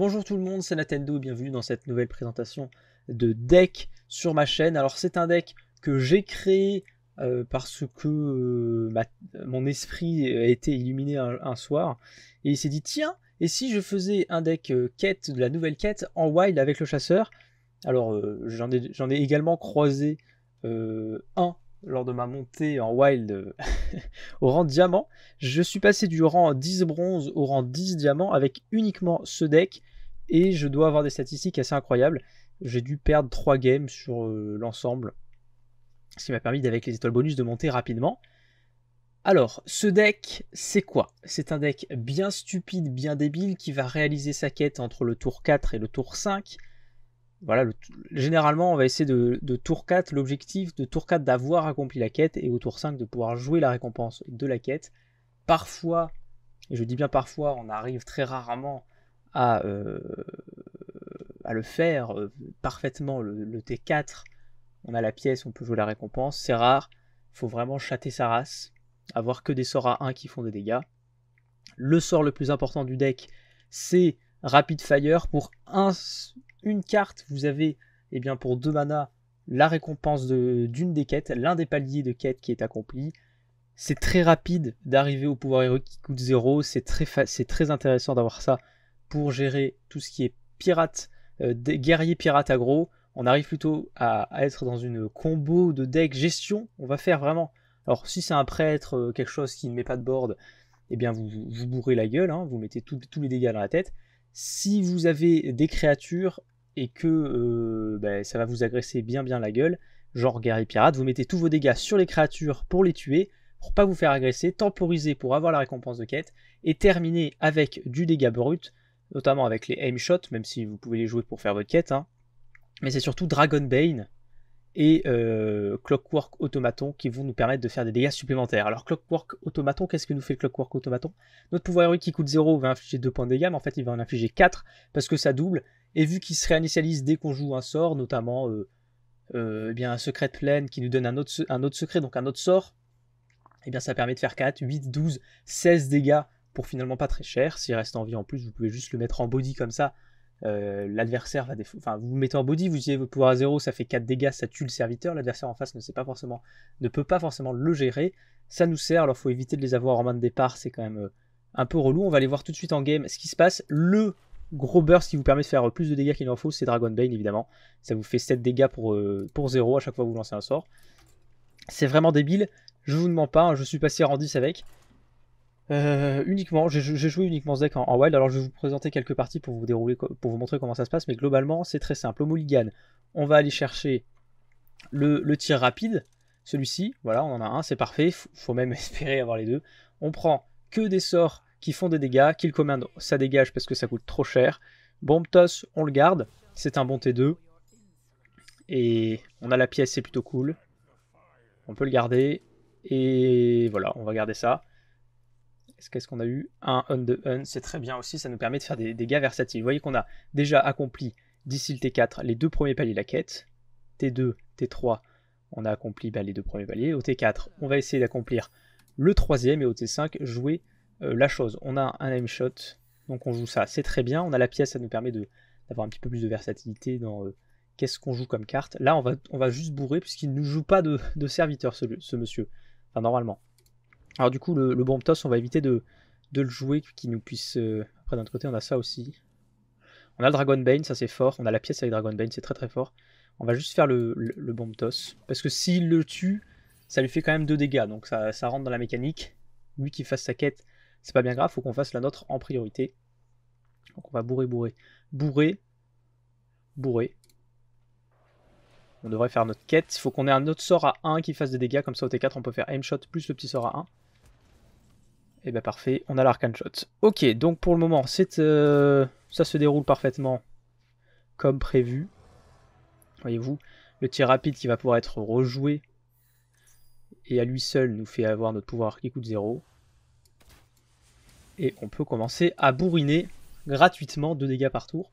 Bonjour tout le monde, c'est Nintendo et bienvenue dans cette nouvelle présentation de deck sur ma chaîne. Alors c'est un deck que j'ai créé euh, parce que euh, mon esprit a été illuminé un, soir et il s'est dit tiens, et si je faisais un deck euh, quête, de la nouvelle quête en wild avec le chasseur Alors j'en ai, également croisé un lors de ma montée en wild euh, au rang diamant. Je suis passé du rang 10 bronze au rang 10 diamant avec uniquement ce deck et je dois avoir des statistiques assez incroyables. J'ai dû perdre 3 games sur euh, l'ensemble, ce qui m'a permis d'avec les étoiles bonus de monter rapidement. Alors, ce deck, c'est quoi C'est un deck bien stupide, bien débile, qui va réaliser sa quête entre le tour 4 et le tour 5, voilà, généralement, on va essayer de, tour 4, l'objectif de tour 4 d'avoir accompli la quête et au tour 5 de pouvoir jouer la récompense de la quête. Parfois, et je dis bien parfois, on arrive très rarement à, euh, le faire euh, parfaitement. Le, T4, on a la pièce, on peut jouer la récompense. C'est rare, il faut vraiment châter sa race, avoir que des sorts à 1 qui font des dégâts. Le sort le plus important du deck, c'est Rapid Fire pour un une carte, vous avez eh bien, pour deux manas la récompense d'une des quêtes, l'un des paliers de quête qui est accompli. C'est très rapide d'arriver au pouvoir héroïque qui coûte zéro. C'est très, très intéressant d'avoir ça pour gérer tout ce qui est pirate, euh, des guerriers pirates agro. On arrive plutôt à, être dans une combo de deck gestion. On va faire vraiment. Alors, si c'est un prêtre, euh, quelque chose qui ne met pas de board, eh bien, vous, vous, bourrez la gueule, hein. vous mettez tous les dégâts dans la tête. Si vous avez des créatures, et que euh, ben, ça va vous agresser bien bien la gueule, genre guerrier pirate, vous mettez tous vos dégâts sur les créatures pour les tuer, pour pas vous faire agresser, temporiser pour avoir la récompense de quête, et terminer avec du dégât brut, notamment avec les aim shots, même si vous pouvez les jouer pour faire votre quête, hein. mais c'est surtout Dragon Bane et euh, Clockwork Automaton qui vont nous permettre de faire des dégâts supplémentaires. Alors Clockwork Automaton, qu'est-ce que nous fait le Clockwork Automaton Notre pouvoir héroïque qui coûte 0 va infliger 2 points de dégâts, mais en fait il va en infliger 4 parce que ça double et vu qu'il se réinitialise dès qu'on joue un sort, notamment euh, euh, eh bien un secret de plaine qui nous donne un autre, un autre secret, donc un autre sort, eh bien ça permet de faire 4, 8, 12, 16 dégâts pour finalement pas très cher. S'il reste en vie en plus, vous pouvez juste le mettre en body comme ça. Euh, l'adversaire va défaut. Enfin, vous, le mettez en body, vous utilisez votre pouvoir à 0, ça fait 4 dégâts, ça tue le serviteur. L'adversaire en face ne sait pas forcément, ne peut pas forcément le gérer. Ça nous sert, alors faut éviter de les avoir en main de départ, c'est quand même un peu relou. On va aller voir tout de suite en game ce qui se passe. Le gros burst qui vous permet de faire plus de dégâts qu'il en faut, c'est Dragon Bane évidemment. Ça vous fait 7 dégâts pour, euh, pour 0 à chaque fois que vous lancez un sort. C'est vraiment débile, je vous demande pas, hein, je suis passé en 10 avec. Euh, uniquement, j'ai joué uniquement ce deck en, wild, alors je vais vous présenter quelques parties pour vous dérouler, pour vous montrer comment ça se passe, mais globalement c'est très simple. Au mulligan, on va aller chercher le, tir rapide, celui-ci, voilà, on en a un, c'est parfait, faut même espérer avoir les deux. On prend que des sorts qui font des dégâts. Kill Command, ça dégage parce que ça coûte trop cher. Bombtos, on le garde. C'est un bon T2. Et on a la pièce, c'est plutôt cool. On peut le garder. Et voilà, on va garder ça. Qu'est-ce qu'on a eu Un on the un, c'est très bien aussi, ça nous permet de faire des dégâts versatiles. Vous voyez qu'on a déjà accompli d'ici le T4 les deux premiers paliers de la quête. T2, T3, on a accompli bah, les deux premiers paliers. Au T4, on va essayer d'accomplir le troisième et au T5, jouer euh, la chose. On a un aim shot, donc on joue ça, c'est très bien. On a la pièce, ça nous permet d'avoir un petit peu plus de versatilité dans euh, qu'est-ce qu'on joue comme carte. Là, on va, on va juste bourrer puisqu'il ne nous joue pas de, serviteur, ce, monsieur. Enfin, normalement. Alors, du coup, le, Bomb Toss, on va éviter de, de le jouer qui nous puisse. Euh, après, d'un autre côté, on a ça aussi. On a le Dragon Bane, ça c'est fort. On a la pièce avec Dragon Bane, c'est très très fort. On va juste faire le, Bomb Toss, Parce que s'il le tue, ça lui fait quand même deux dégâts. Donc ça, ça rentre dans la mécanique. Lui qui fasse sa quête, c'est pas bien grave, faut qu'on fasse la nôtre en priorité. Donc on va bourrer, bourrer, bourrer, bourrer. On devrait faire notre quête. Il faut qu'on ait un autre sort à 1 qui fasse des dégâts. Comme ça, au T4, on peut faire aim shot plus le petit sort à 1. Et bah parfait, on a l'arcane shot. Ok, donc pour le moment, euh, ça se déroule parfaitement comme prévu. Voyez-vous, le tir rapide qui va pouvoir être rejoué et à lui seul nous fait avoir notre pouvoir qui coûte 0 et on peut commencer à bourriner gratuitement 2 dégâts par tour.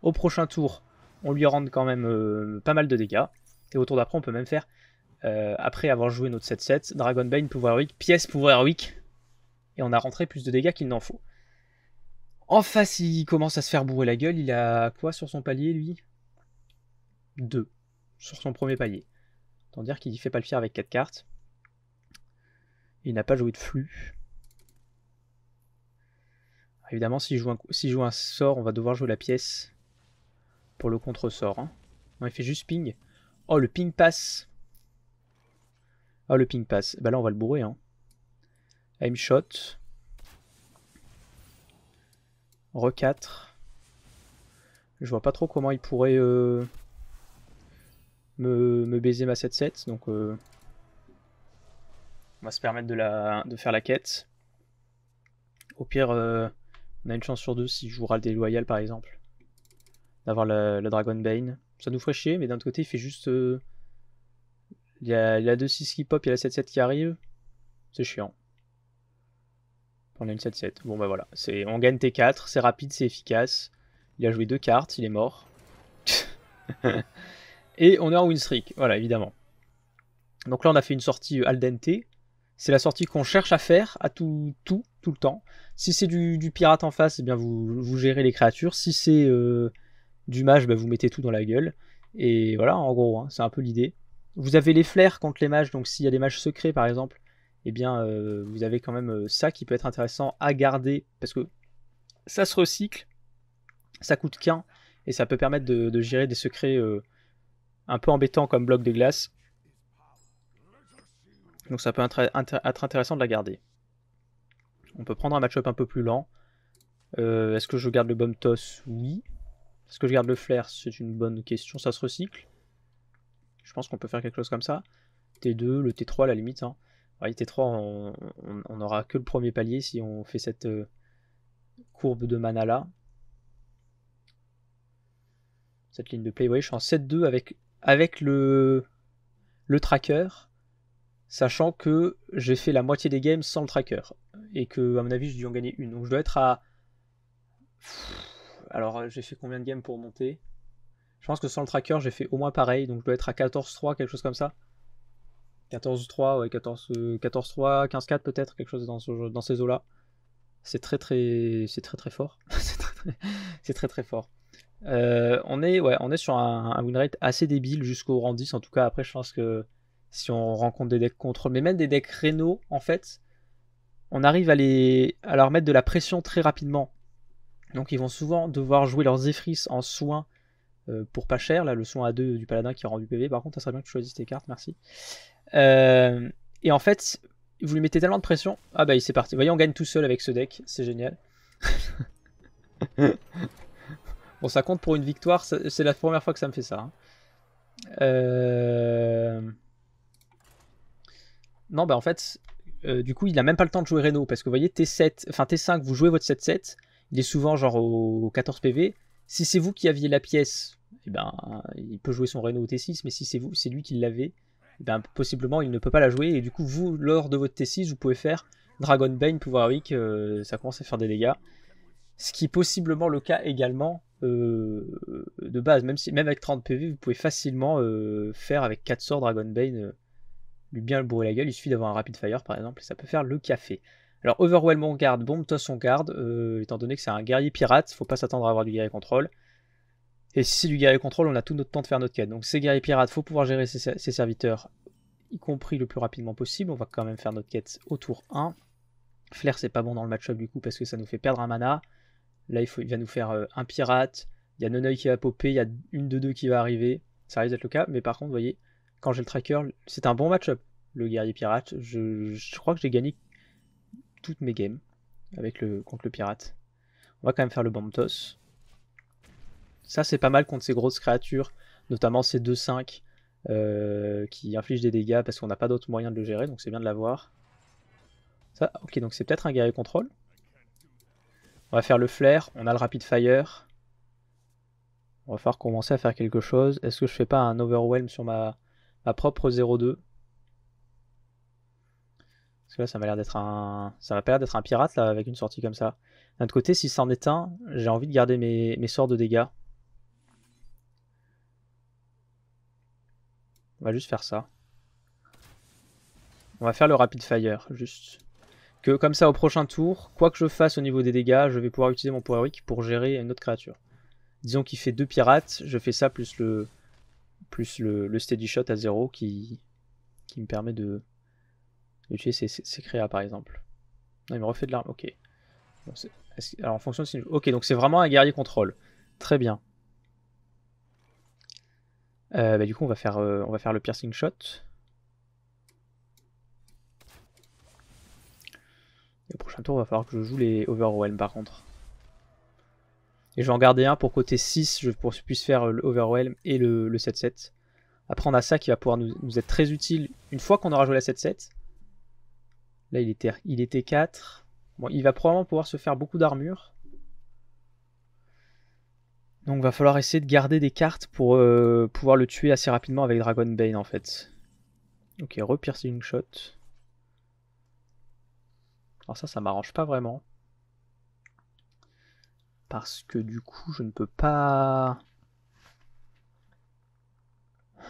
Au prochain tour, on lui rend quand même euh, pas mal de dégâts. Et au tour d'après, on peut même faire, euh, après avoir joué notre 7-7, Dragon Bane, pouvoir heroic, pièce, pouvoir héroïque. Et on a rentré plus de dégâts qu'il n'en faut. En face, il commence à se faire bourrer la gueule. Il a quoi sur son palier, lui 2. Sur son premier palier. Tant dire qu'il fait pas le fier avec 4 cartes. Il n'a pas joué de flux. Évidemment, si je, joue un, sort, on va devoir jouer la pièce pour le contre-sort. Hein. il fait juste ping. Oh, le ping passe. Oh, le ping passe. Bah là, on va le bourrer. Hein. Aim shot. Re 4. Je vois pas trop comment il pourrait euh, me, baiser ma 7-7. Donc, euh, on va se permettre de, la, de faire la quête. Au pire, euh, on a une chance sur deux si je joue Ral déloyal par exemple. D'avoir la, Dragon Bane. Ça nous ferait chier, mais d'un autre côté, il fait juste. Euh, il y a la 2-6 qui pop, il y a la 7-7 qui arrive. C'est chiant. On a une 7-7. Bon bah voilà. On gagne T4, c'est rapide, c'est efficace. Il a joué deux cartes, il est mort. Et on est en win streak, voilà évidemment. Donc là on a fait une sortie al dente. C'est la sortie qu'on cherche à faire à tout, tout tout le temps. Si c'est du, pirate en face, eh bien vous, gérez les créatures. Si c'est euh, du mage, bah, vous mettez tout dans la gueule. Et voilà, en gros, hein, c'est un peu l'idée. Vous avez les flares contre les mages, donc s'il y a des mages secrets par exemple, eh bien euh, vous avez quand même euh, ça qui peut être intéressant à garder parce que ça se recycle, ça coûte qu'un et ça peut permettre de, gérer des secrets un peu embêtants comme bloc de glace. Donc ça peut être intéressant de la garder. On peut prendre un match-up un peu plus lent. Euh, est-ce que je garde le bomb toss Oui. Est-ce que je garde le flair C'est une bonne question. Ça se recycle. Je pense qu'on peut faire quelque chose comme ça. T2, le T3 à la limite. Hein. T3, on, n'aura que le premier palier si on fait cette euh, courbe de mana là. Cette ligne de play, je suis en 7-2 avec, avec le, le tracker, sachant que j'ai fait la moitié des games sans le tracker et que, à mon avis, je dû en gagner une. Donc je dois être à. Alors, euh, j'ai fait combien de games pour monter Je pense que sans le tracker, j'ai fait au moins pareil. Donc je dois être à 14-3, quelque chose comme ça. 14-3, ouais, 14-3, 15-4 euh, peut-être, quelque chose dans, dans ces eaux-là. C'est très très, c'est très très fort. c'est très, très, fort. Euh, on, est, ouais, on est sur un, un win rate assez débile jusqu'au rang 10. En tout cas, après, je pense que si on rencontre des decks contre mais même des decks Reno, en fait, on arrive à, les, à leur mettre de la pression très rapidement. Donc ils vont souvent devoir jouer leurs Zephris en soin euh, pour pas cher. Là, le soin à 2 du paladin qui rend du PV. Par contre, ça serait bien que tu choisisses tes cartes, merci. Euh, et en fait, vous lui mettez tellement de pression. Ah bah, il s'est parti. Vous voyez, on gagne tout seul avec ce deck. C'est génial. bon, ça compte pour une victoire. C'est la première fois que ça me fait ça. Hein. Euh, non, bah en fait, euh, du coup, il n'a même pas le temps de jouer Renault parce que vous voyez, T7, enfin T5, vous jouez votre 7-7, il est souvent genre au 14 PV. Si c'est vous qui aviez la pièce, eh ben, il peut jouer son Renault au T6, mais si c'est vous, c'est lui qui l'avait, eh ben, possiblement il ne peut pas la jouer. Et du coup, vous, lors de votre T6, vous pouvez faire Dragon Bane, pouvoir week euh, ça commence à faire des dégâts. Ce qui est possiblement le cas également euh, de base, même, si, même avec 30 PV, vous pouvez facilement faire avec 4 sorts Dragon Bane lui bien le bourrer la gueule, il suffit d'avoir un rapid fire par exemple, et ça peut faire le café. Alors overwhelm on garde, bombe toss on garde, euh, étant donné que c'est un guerrier pirate, faut pas s'attendre à avoir du guerrier contrôle. Et si c'est du guerrier contrôle, on a tout notre temps de faire notre quête. Donc ces guerriers pirates, faut pouvoir gérer ses, serviteurs, y compris le plus rapidement possible. On va quand même faire notre quête au tour 1. Flair c'est pas bon dans le match-up du coup parce que ça nous fait perdre un mana. Là il, faut, va nous faire euh, un pirate, il y a Nonoï qui va popper, il y a une de deux qui va arriver, ça risque d'être le cas, mais par contre vous voyez, quand j'ai le tracker, c'est un bon match-up, le guerrier pirate. Je, crois que j'ai gagné toutes mes games avec le, contre le pirate. On va quand même faire le bomb toss. Ça, c'est pas mal contre ces grosses créatures, notamment ces 2-5 euh, qui infligent des dégâts parce qu'on n'a pas d'autre moyen de le gérer, donc c'est bien de l'avoir. Ça, ok, donc c'est peut-être un guerrier contrôle. On va faire le flair, on a le rapid fire. On va falloir commencer à faire quelque chose. Est-ce que je fais pas un overwhelm sur ma ma propre 0-2. Parce que là, ça m'a l'air d'être un. Ça m'a pas l'air d'être un pirate là avec une sortie comme ça. D'un autre côté, si c'en est un, j'ai envie de garder mes, sorts de dégâts. On va juste faire ça. On va faire le rapid fire, juste. Que comme ça, au prochain tour, quoi que je fasse au niveau des dégâts, je vais pouvoir utiliser mon poiric pour gérer une autre créature. Disons qu'il fait deux pirates, je fais ça plus le, plus le, steady shot à zéro qui, qui me permet de, tuer ces, créas par exemple. il me refait de l'arme, ok. alors en fonction de... Ok, donc c'est vraiment un guerrier contrôle. Très bien. Euh, bah, du coup, on va, faire, euh, on va faire le piercing shot. le au prochain tour, il va falloir que je joue les overwhelm par contre. Et je vais en garder un pour côté 6, je puisse faire l'Overwhelm et le 7-7. Après, on a ça qui va pouvoir nous, être très utile une fois qu'on aura joué la 7-7. Là, il était, il était 4. Bon, il va probablement pouvoir se faire beaucoup d'armure. Donc, va falloir essayer de garder des cartes pour euh, pouvoir le tuer assez rapidement avec Dragon Bane, en fait. Ok, re-piercing shot. Alors ça, ça m'arrange pas vraiment parce que du coup je ne peux pas...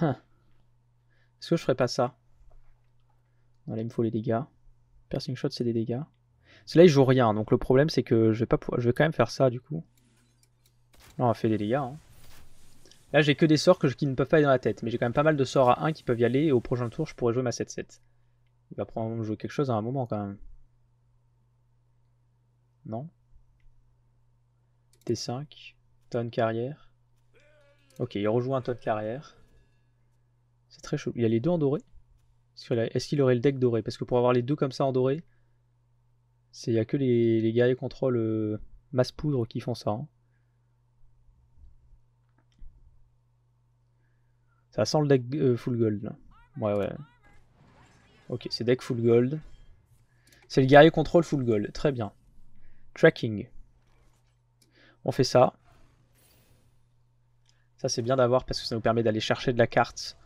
Hein. Est-ce que je ferais pas ça Là il me faut les dégâts. Piercing shot c'est des dégâts. Celui-là il joue rien, donc le problème c'est que je vais, pas je vais quand même faire ça du coup. Là on a fait des dégâts. Hein. Là j'ai que des sorts qui ne peuvent pas aller dans la tête, mais j'ai quand même pas mal de sorts à 1 qui peuvent y aller et au prochain tour je pourrais jouer ma 7-7. Il va probablement jouer quelque chose à un moment quand même. Non 5 Tonne carrière. Ok, il rejoint tonne carrière. C'est très chaud. Il y a les deux en doré Est-ce qu'il aurait le deck doré Parce que pour avoir les deux comme ça en doré, il n'y a que les, guerriers contrôle euh, masse poudre qui font ça. Hein. Ça sent le deck euh, full gold. Ouais, ouais. Ok, c'est deck full gold. C'est le guerrier contrôle full gold. Très bien. Tracking. On fait ça. Ça c'est bien d'avoir parce que ça nous permet d'aller chercher de la carte,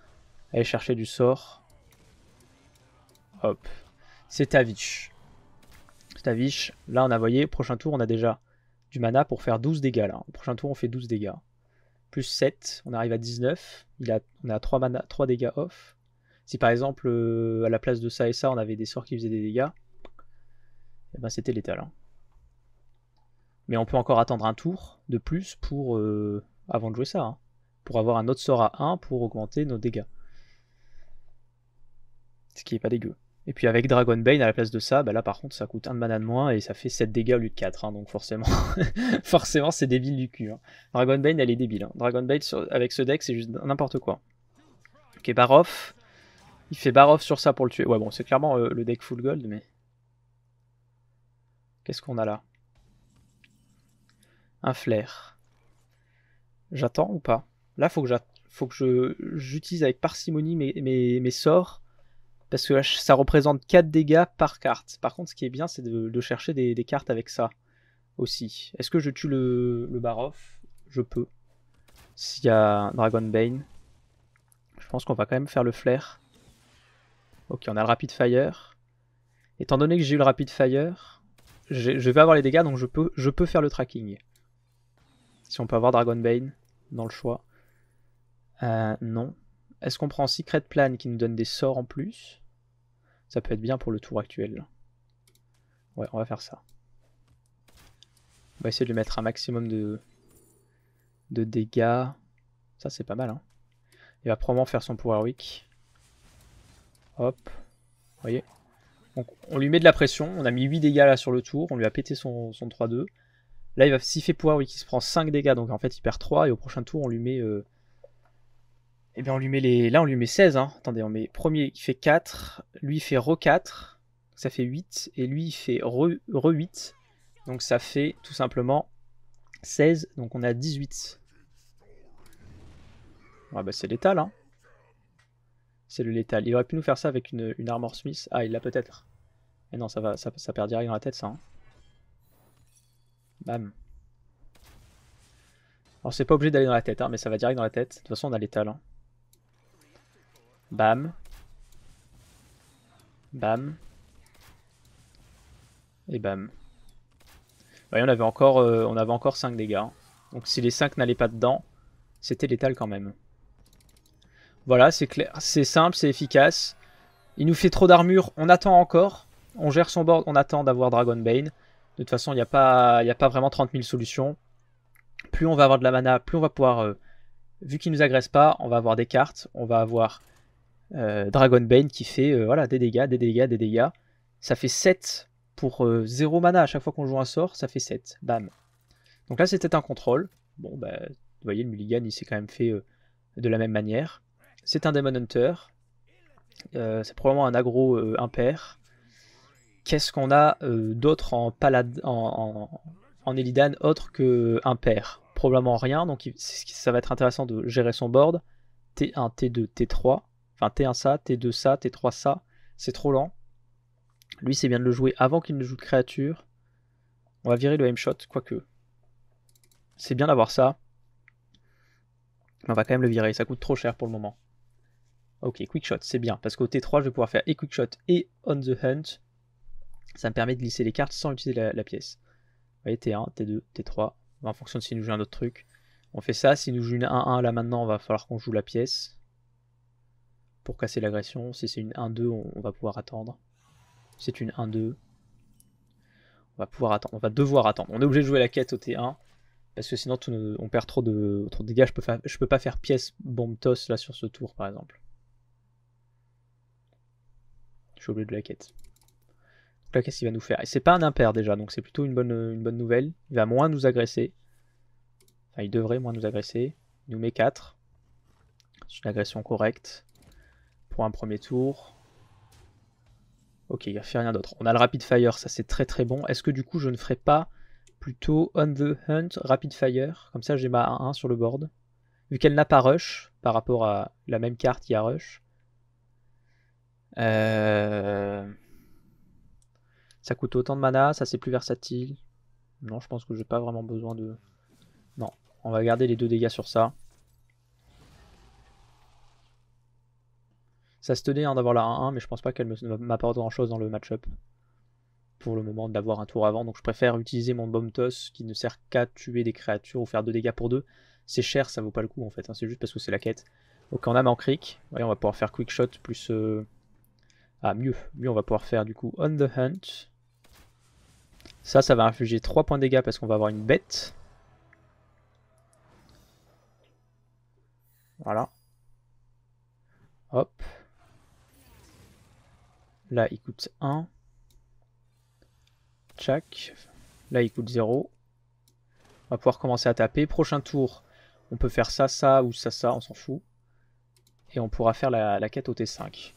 aller chercher du sort. Hop. C'est Tavish. Tavish. là on a, voyé. prochain tour on a déjà du mana pour faire 12 dégâts Au prochain tour on fait 12 dégâts. Plus 7, on arrive à 19. Il a, on a 3, mana, dégâts off. Si par exemple euh, à la place de ça et ça on avait des sorts qui faisaient des dégâts, et eh ben c'était létal. Hein. Mais on peut encore attendre un tour de plus pour euh, avant de jouer ça. Hein. pour avoir un autre sort à 1 pour augmenter nos dégâts. Ce qui est pas dégueu. Et puis avec Dragon Bane à la place de ça, bah là par contre ça coûte 1 de mana de moins et ça fait 7 dégâts au lieu de 4. Hein. donc forcément, forcément c'est débile du cul. Hein. Dragon Bane elle est débile. Dragon Bane avec ce deck c'est juste n'importe quoi. Ok Barof. Il fait Barof sur ça pour le tuer. Ouais bon c'est clairement euh, le deck full gold mais... Qu'est-ce qu'on a là un flair. J'attends ou pas Là, faut que faut que j'utilise avec parcimonie mes, mes, sorts parce que ça représente 4 dégâts par carte. Par contre, ce qui est bien, c'est de, chercher des, cartes avec ça aussi. Est-ce que je tue le, le Barof Je peux. S'il y a bane je pense qu'on va quand même faire le flair. Ok, on a le Rapid Fire. Étant donné que j'ai eu le Rapid Fire, je vais avoir les dégâts, donc je peux, je peux faire le tracking. Si on peut avoir Bane dans le choix. Euh, non. Est-ce qu'on prend Secret Plan qui nous donne des sorts en plus Ça peut être bien pour le tour actuel. Ouais, on va faire ça. On va essayer de lui mettre un maximum de, de dégâts. Ça, c'est pas mal. Hein. Il va probablement faire son Power Week. Hop. Vous voyez Donc, on lui met de la pression. On a mis 8 dégâts là sur le tour. On lui a pété son, son 3-2. Là, il va fait pouvoir, oui, qui se prend 5 dégâts, donc en fait, il perd 3, et au prochain tour, on lui met. Euh... Eh bien, on lui met les. Là, on lui met 16, hein. Attendez, on met premier, il fait 4, lui, il fait re 4, ça fait 8, et lui, il fait re, 8, donc ça fait tout simplement 16, donc on a 18. Ah bah c'est létal, hein. C'est le létal. Il aurait pu nous faire ça avec une, armor smith. Ah, il l'a peut-être. Mais non, ça va, ça, ça perd direct dans la tête, ça. Hein. Bam. Alors c'est pas obligé d'aller dans la tête, hein, mais ça va direct dans la tête. De toute façon on a l'étal. Bam. Bam. Et bam. Bah, on, avait encore, euh, on avait encore 5 dégâts. Hein. Donc si les 5 n'allaient pas dedans, c'était létal quand même. Voilà, c'est clair, c'est simple, c'est efficace. Il nous fait trop d'armure, on attend encore. On gère son board, on attend d'avoir Dragon Bane. De toute façon, il n'y a, pas, a pas vraiment 30 000 solutions. Plus on va avoir de la mana, plus on va pouvoir... Euh, vu qu'il ne nous agresse pas, on va avoir des cartes. On va avoir euh, Dragon Bane qui fait euh, des dégâts, des dégâts, des dégâts. Ça fait 7 pour 0 mana à chaque fois qu'on joue un sort, ça fait 7. Bam. Donc là, c'était un contrôle. Bon, bah, vous voyez, le mulligan, il s'est quand même fait de la même manière. C'est un Demon Hunter. c'est probablement un aggro impair qu'est-ce qu'on a euh, d'autre en, Elidan en, autre que un pair Probablement rien, donc ça va être intéressant de gérer son board. T1, T2, T3, enfin T1 ça, T2 ça, T3 ça, c'est trop lent. Lui, c'est bien de le jouer avant qu'il ne joue de créature. On va virer le aim shot, quoique. C'est bien d'avoir ça. on va quand même le virer, ça coûte trop cher pour le moment. Ok, quick shot, c'est bien, parce qu'au T3, je vais pouvoir faire et quick shot et on the hunt ça me permet de glisser les cartes sans utiliser la, pièce. Vous voyez, T1, T2, T3, en fonction de s'il nous joue un autre truc. On fait ça, s'il nous joue une 1-1 là maintenant, on va falloir qu'on joue la pièce pour casser l'agression. Si c'est une 1-2, on, va pouvoir attendre. Si c'est une 1-2, on va pouvoir attendre. On va devoir attendre. On est obligé de jouer la quête au T1 parce que sinon on perd trop de, trop de dégâts. Je peux, faire, je peux pas faire pièce bomb toss là sur ce tour par exemple. Je suis obligé de la quête qu'est-ce qu'il va nous faire Et c'est pas un impair déjà, donc c'est plutôt une bonne, une bonne nouvelle. Il va moins nous agresser. Enfin, il devrait moins nous agresser. Il nous met 4. C'est une agression correcte. Pour un premier tour. Ok, il a fait rien d'autre. On a le Rapid Fire, ça c'est très très bon. Est-ce que du coup je ne ferai pas plutôt On the Hunt, Rapid Fire Comme ça j'ai ma 1 sur le board. Vu qu'elle n'a pas Rush, par rapport à la même carte il y a Rush. Euh... Ça coûte autant de mana, ça c'est plus versatile. Non, je pense que j'ai pas vraiment besoin de... Non, on va garder les deux dégâts sur ça. Ça se tenait hein, d'avoir la 1-1, mais je pense pas qu'elle m'apporte grand chose dans le match-up. Pour le moment, d'avoir un tour avant, donc je préfère utiliser mon bomb toss qui ne sert qu'à tuer des créatures ou faire deux dégâts pour deux. C'est cher, ça vaut pas le coup en fait, hein. c'est juste parce que c'est la quête. Donc on a Mancric, on va pouvoir faire quick shot plus... Euh, ah mieux, mieux on va pouvoir faire du coup On the Hunt, ça, ça va infliger 3 points de dégâts parce qu'on va avoir une bête. Voilà. Hop. Là, il coûte 1. Tchac. Là, il coûte 0. On va pouvoir commencer à taper. Prochain tour, on peut faire ça, ça ou ça, ça, on s'en fout. Et on pourra faire la, la quête au T5.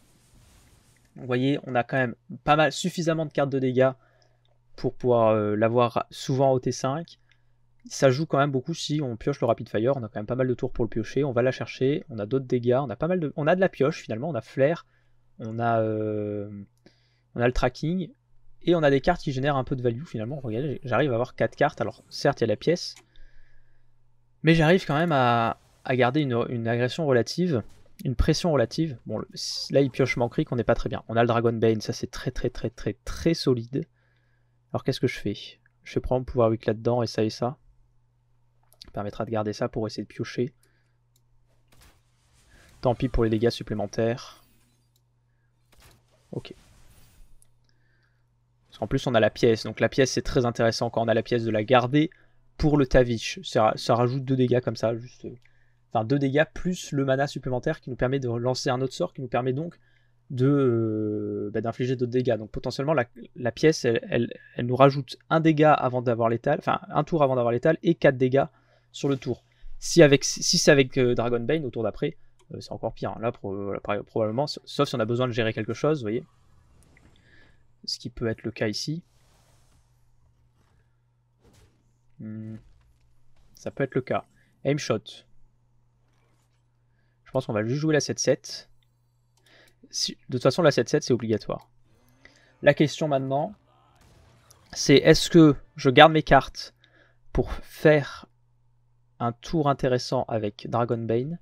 Vous voyez, on a quand même pas mal, suffisamment de cartes de dégâts pour pouvoir euh, l'avoir souvent au T5. Ça joue quand même beaucoup si on pioche le Rapid Fire, on a quand même pas mal de tours pour le piocher, on va la chercher, on a d'autres dégâts, on a pas mal de. On a de la pioche finalement, on a flair, on a, euh, on a le tracking, et on a des cartes qui génèrent un peu de value finalement. Regardez, j'arrive à avoir 4 cartes, alors certes il y a la pièce, mais j'arrive quand même à, garder une, une, agression relative, une pression relative. Bon, là il pioche Mancric, on n'est pas très bien. On a le Dragon Bane, ça c'est très très très très très solide. Alors qu'est-ce que je fais Je vais prends pouvoir 8 là-dedans et ça et ça. ça permettra de garder ça pour essayer de piocher. Tant pis pour les dégâts supplémentaires. Ok. Parce qu'en plus on a la pièce, donc la pièce c'est très intéressant quand on a la pièce de la garder pour le Tavish. Ça, rajoute deux dégâts comme ça, juste... Euh, enfin deux dégâts plus le mana supplémentaire qui nous permet de lancer un autre sort, qui nous permet donc euh, bah, d'infliger d'autres dégâts. Donc potentiellement la, pièce elle, nous rajoute un dégât avant d'avoir l'étal, enfin un tour avant d'avoir l'étal et quatre dégâts sur le tour. Si avec si c'est avec Dragonbane euh, Dragon Bane au tour d'après, euh, c'est encore pire. Hein. Là probablement sauf si on a besoin de gérer quelque chose, vous voyez. Ce qui peut être le cas ici. Hmm. Ça peut être le cas. Aim shot. Je pense qu'on va juste jouer la 7-7 de toute façon, la 7-7, c'est obligatoire. La question maintenant, c'est est-ce que je garde mes cartes pour faire un tour intéressant avec Dragon Dragonbane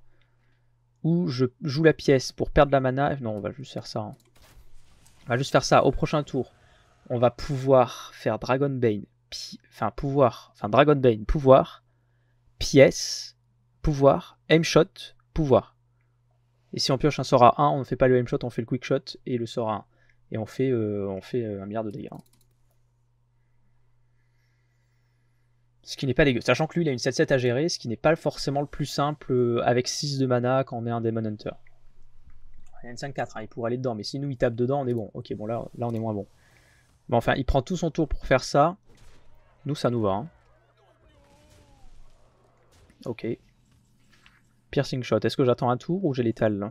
ou je joue la pièce pour perdre la mana. Non, on va juste faire ça. Hein. On va juste faire ça. Au prochain tour, on va pouvoir faire Dragon Dragonbane, enfin pouvoir, enfin Dragon Dragonbane, pouvoir, pièce, pouvoir, aim shot, pouvoir. Et si on pioche un sort à 1, on ne fait pas le aim shot, on fait le quick shot et le sort à 1. Et on fait, euh, on fait euh, un milliard de dégâts. Ce qui n'est pas dégueu. Sachant que lui, il a une 7-7 à gérer, ce qui n'est pas forcément le plus simple euh, avec 6 de mana quand on est un Demon Hunter. Il a une 5-4, hein, il pourrait aller dedans, mais si nous il tape dedans, on est bon. Ok, bon là, là on est moins bon. Mais enfin, il prend tout son tour pour faire ça. Nous, ça nous va. Hein. Ok. Piercing Shot. Est-ce que j'attends un tour ou j'ai l'étal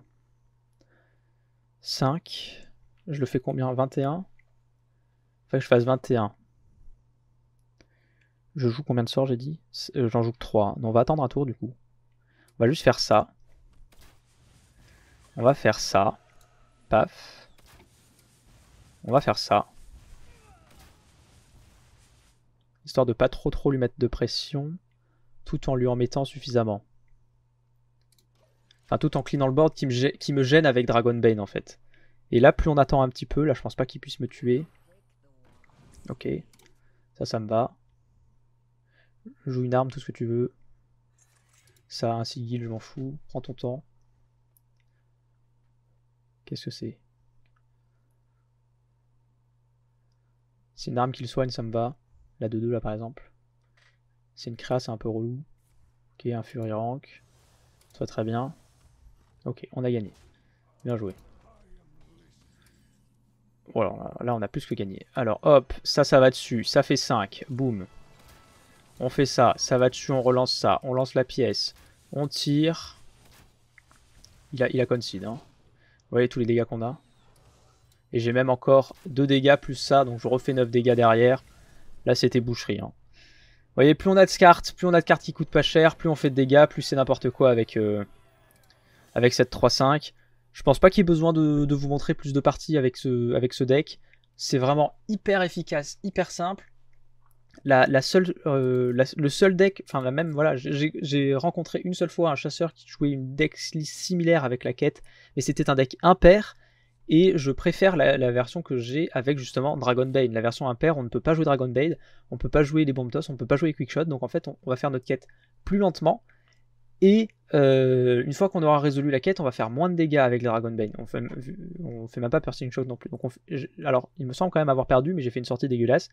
5. Je le fais combien 21 fait que je fasse 21. Je joue combien de sorts, j'ai dit euh, J'en joue que 3. Non, on va attendre un tour, du coup. On va juste faire ça. On va faire ça. Paf. On va faire ça. Histoire de pas trop trop lui mettre de pression, tout en lui en mettant suffisamment. Enfin, tout en clinant le board qui me, gêne, qui me gêne avec Dragonbane en fait. Et là, plus on attend un petit peu, là je pense pas qu'il puisse me tuer. Ok. Ça, ça me va. joue une arme, tout ce que tu veux. Ça, un sigil, je m'en fous. Prends ton temps. Qu'est-ce que c'est C'est une arme qui le soigne, ça me va. La 2-2 là par exemple. C'est une créa, c'est un peu relou. Ok, un Fury Rank. Ça va très bien. Ok, on a gagné. Bien joué. Voilà, oh, là on a plus que gagné. Alors hop, ça, ça va dessus, ça fait 5, boum. On fait ça, ça va dessus, on relance ça, on lance la pièce, on tire. Il a, il a concede, hein. Vous voyez tous les dégâts qu'on a Et j'ai même encore 2 dégâts plus ça, donc je refais 9 dégâts derrière. Là c'était boucherie, hein. Vous voyez, plus on a de cartes, plus on a de cartes qui coûtent pas cher, plus on fait de dégâts, plus c'est n'importe quoi avec... Euh, avec cette 3-5. Je pense pas qu'il y ait besoin de, vous montrer plus de parties avec ce, deck. C'est vraiment hyper efficace, hyper simple. Euh, le seul deck, enfin la même, voilà, j'ai rencontré une seule fois un chasseur qui jouait une deck similaire avec la quête, mais c'était un deck impair. Et je préfère la, version que j'ai avec justement Dragon Bane. La version impair, on ne peut pas jouer Dragon Bane, on ne peut pas jouer les bombes toss, on ne peut pas jouer shot Donc en fait, on, va faire notre quête plus lentement. Et euh, une fois qu'on aura résolu la quête, on va faire moins de dégâts avec les Dragonbane. On fait, fait même pas Piercing Shock non plus. Donc alors, il me semble quand même avoir perdu, mais j'ai fait une sortie dégueulasse.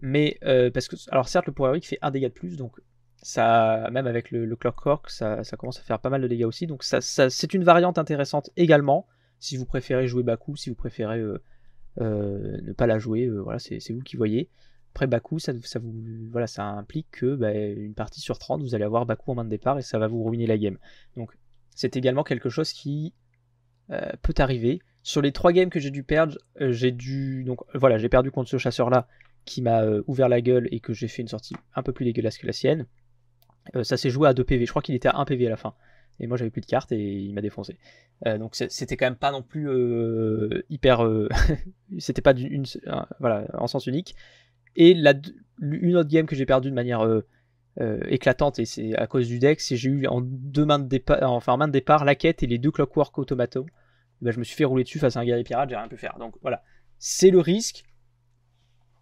Mais euh, parce que, alors certes, le Poirier fait un dégât de plus, donc ça, même avec le, Clockwork, ça, commence à faire pas mal de dégâts aussi. Donc ça, c'est une variante intéressante également. Si vous préférez jouer Baku, si vous préférez euh, ne pas la jouer, voilà, c'est vous qui voyez. Après Baku, ça, ça, vous, voilà, ça implique que bah, une partie sur 30, vous allez avoir Baku en main de départ et ça va vous ruiner la game. Donc c'est également quelque chose qui euh, peut arriver. Sur les trois games que j'ai dû perdre, euh, j'ai dû donc euh, voilà, j'ai perdu contre ce chasseur là qui m'a ouvert la gueule et que j'ai fait une sortie un peu plus dégueulasse que la sienne. ça s'est joué à 2 PV, je crois qu'il était à 1 PV à la fin. Et moi j'avais plus de cartes et il m'a défoncé. donc c'était quand même pas non plus hyper, c'était pas d'une, voilà en sens unique. Et une autre game que j'ai perdue de manière euh, euh, éclatante, et c'est à cause du deck, c'est j'ai eu en deux mains de départ, enfin main de départ, la quête et les deux Clockwork Automato. Ben, je me suis fait rouler dessus face à un guerrier pirate, j'ai rien pu faire. Donc voilà, c'est le risque,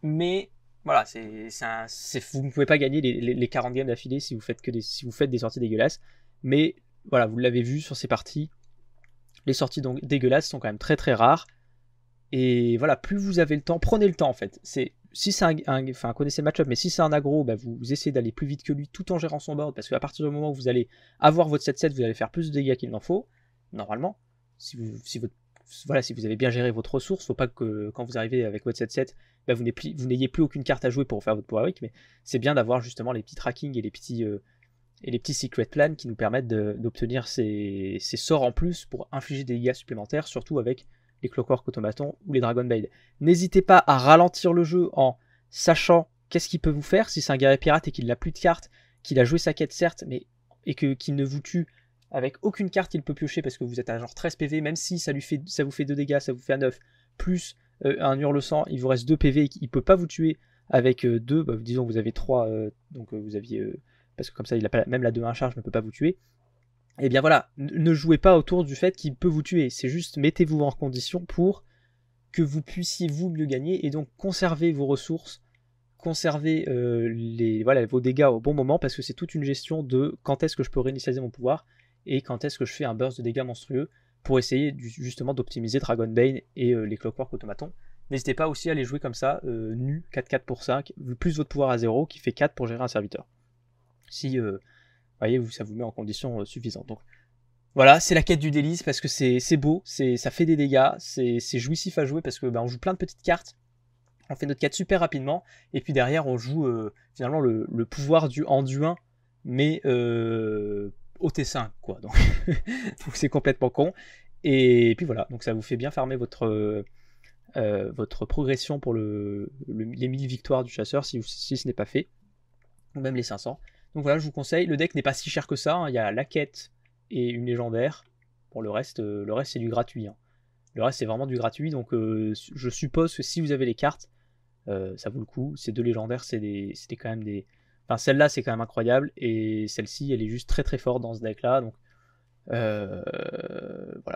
mais voilà, vous ne pouvez pas gagner les, 40 games d'affilée si vous faites que des, si vous faites des sorties dégueulasses. Mais voilà, vous l'avez vu sur ces parties, les sorties donc dégueulasses sont quand même très très rares. Et voilà, plus vous avez le temps, prenez le temps en fait. C'est si c'est un, enfin connaissez mais si c'est un aggro, bah, vous, essayez d'aller plus vite que lui tout en gérant son board, parce qu'à partir du moment où vous allez avoir votre 7-7, vous allez faire plus de dégâts qu'il n'en faut, normalement. Si vous, voilà, si vous avez bien géré votre ressource, faut pas que quand vous arrivez avec votre 7-7, bah, vous, n'ayez plus, aucune carte à jouer pour faire votre power week, mais c'est bien d'avoir justement les petits tracking et les petits, euh, et les petits secret plans qui nous permettent d'obtenir ces sorts en plus pour infliger des dégâts supplémentaires, surtout avec les Clockwork Automaton ou les Dragon N'hésitez pas à ralentir le jeu en sachant qu'est-ce qu'il peut vous faire si c'est un guerrier pirate et qu'il n'a plus de cartes, qu'il a joué sa quête certes, mais et que qu'il ne vous tue avec aucune carte il peut piocher parce que vous êtes à genre 13 PV, même si ça, lui fait, ça vous fait 2 dégâts, ça vous fait un 9, plus euh, un hurle sang, il vous reste 2 PV et il peut pas vous tuer avec euh, deux. 2, bah, disons vous avez 3, euh, donc vous aviez, parce que comme ça il a pas, même la 2-1 charge ne peut pas vous tuer, eh bien voilà, ne jouez pas autour du fait qu'il peut vous tuer. C'est juste mettez-vous en condition pour que vous puissiez vous mieux gagner et donc conserver vos ressources, conserver euh, les, voilà, vos dégâts au bon moment parce que c'est toute une gestion de quand est-ce que je peux réinitialiser mon pouvoir et quand est-ce que je fais un burst de dégâts monstrueux pour essayer justement d'optimiser Dragonbane et euh, les Clockwork Automatons. N'hésitez pas aussi à les jouer comme ça, euh, nu, 4-4 pour 5, plus votre pouvoir à 0 qui fait 4 pour gérer un serviteur. Si voyez, ça vous met en condition euh, suffisante. Donc voilà, c'est la quête du délice parce que c'est beau, ça fait des dégâts, c'est jouissif à jouer parce que ben, on joue plein de petites cartes, on fait notre quête super rapidement, et puis derrière on joue euh, finalement le, pouvoir du Anduin, mais euh, au T5 quoi. Donc c'est complètement con. Et puis voilà, donc ça vous fait bien farmer votre, progression pour les 1000 victoires du chasseur si, si ce n'est pas fait, ou même les 500. Donc voilà, je vous conseille. Le deck n'est pas si cher que ça. Hein. Il y a la quête et une légendaire. Pour le reste, euh, le reste c'est du gratuit. Hein. Le reste c'est vraiment du gratuit. Donc euh, je suppose que si vous avez les cartes, euh, ça vaut le coup. Ces deux légendaires, c'était quand même des. Enfin, celle-là, c'est quand même incroyable. Et celle-ci, elle est juste très très forte dans ce deck-là. Donc voilà,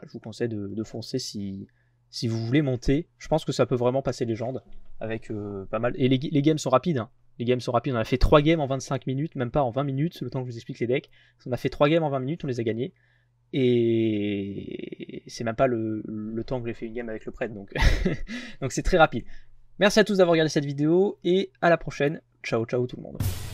je vous conseille de, foncer si, si vous voulez monter. Je pense que ça peut vraiment passer légende. Avec pas mal. Et les, les games sont rapides. Hein. Les games sont rapides. On a fait 3 games en 25 minutes, même pas en 20 minutes, c'est le temps que je vous explique les decks. On a fait 3 games en 20 minutes, on les a gagnés. Et c'est même pas le, temps que j'ai fait une game avec le prêtre, donc donc c'est très rapide. Merci à tous d'avoir regardé cette vidéo et à la prochaine. Ciao, ciao tout le monde.